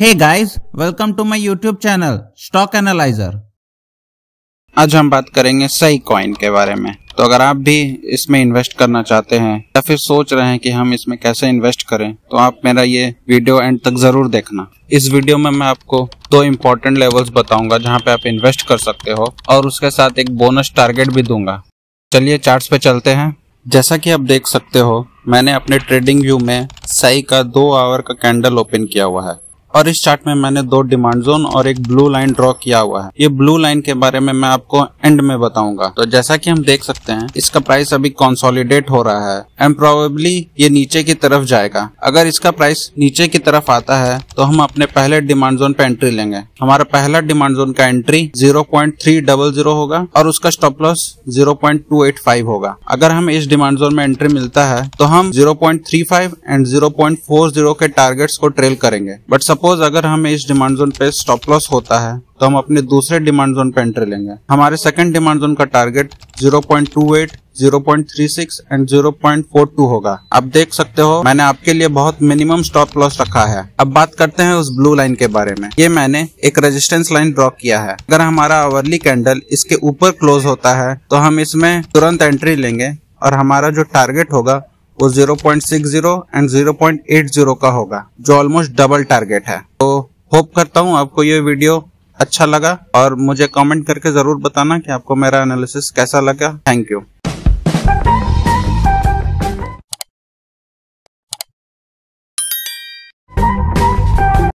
hey guys welcome to my YouTube channel stock analyser आज हम बात करेंगे सही कॉइन के बारे में तो अगर आप भी इसमें इन्वेस्ट करना चाहते हैं या फिर सोच रहे हैं कि हम इसमें कैसे इन्वेस्ट करें तो आप मेरा ये वीडियो एंड तक जरूर देखना इस वीडियो में मैं आपको दो इम्पोर्टेंट लेवल्स बताऊंगा जहाँ पे आप इन्वेस्ट कर सकते हो और उसके साथ एक बोनस टारगेट भी दूंगा चलिए चार्ट पे चलते हैं जैसा कि आप देख सकते हो मैंने अपने ट्रेडिंग व्यू में सही का दो आवर का कैंडल ओपन किया हुआ है और इस चार्ट में मैंने दो डिमांड जोन और एक ब्लू लाइन ड्रॉ किया हुआ है ये ब्लू लाइन के बारे में मैं आपको एंड में बताऊंगा तो जैसा कि हम देख सकते हैं इसका प्राइस अभी कंसोलिडेट हो रहा है एंड प्रोबेबली ये नीचे की तरफ जाएगा अगर इसका प्राइस नीचे की तरफ आता है तो हम अपने पहले डिमांड जोन पे एंट्री लेंगे हमारा पहला डिमांड जोन का एंट्री जीरो होगा और उसका स्टॉप लॉस जीरो होगा अगर हम इस डिमांड जोन में एंट्री मिलता है तो हम जीरो एंड जीरो के टारगेट्स को ट्रेल करेंगे बट सपोज सपोज अगर हमें इस डिमांड जोन पे स्टॉप लॉस होता है तो हम अपने दूसरे डिमांड जोन पे एंट्री लेंगे हमारे सेकंड डिमांड जोन का टारगेट 0.28, 0.36 एंड 0.42 होगा आप देख सकते हो मैंने आपके लिए बहुत मिनिमम स्टॉप लॉस रखा है अब बात करते हैं उस ब्लू लाइन के बारे में ये मैंने एक रेजिस्टेंस लाइन ड्रॉ किया है अगर हमारा अवर्ली कैंडल इसके ऊपर क्लोज होता है तो हम इसमें तुरंत एंट्री लेंगे और हमारा जो टारगेट होगा वो 0.60 एंड 0.80 का होगा जो ऑलमोस्ट डबल टारगेट है तो होप करता हूँ आपको ये वीडियो अच्छा लगा और मुझे कमेंट करके जरूर बताना कि आपको मेरा एनालिसिस कैसा लगा थैंक यू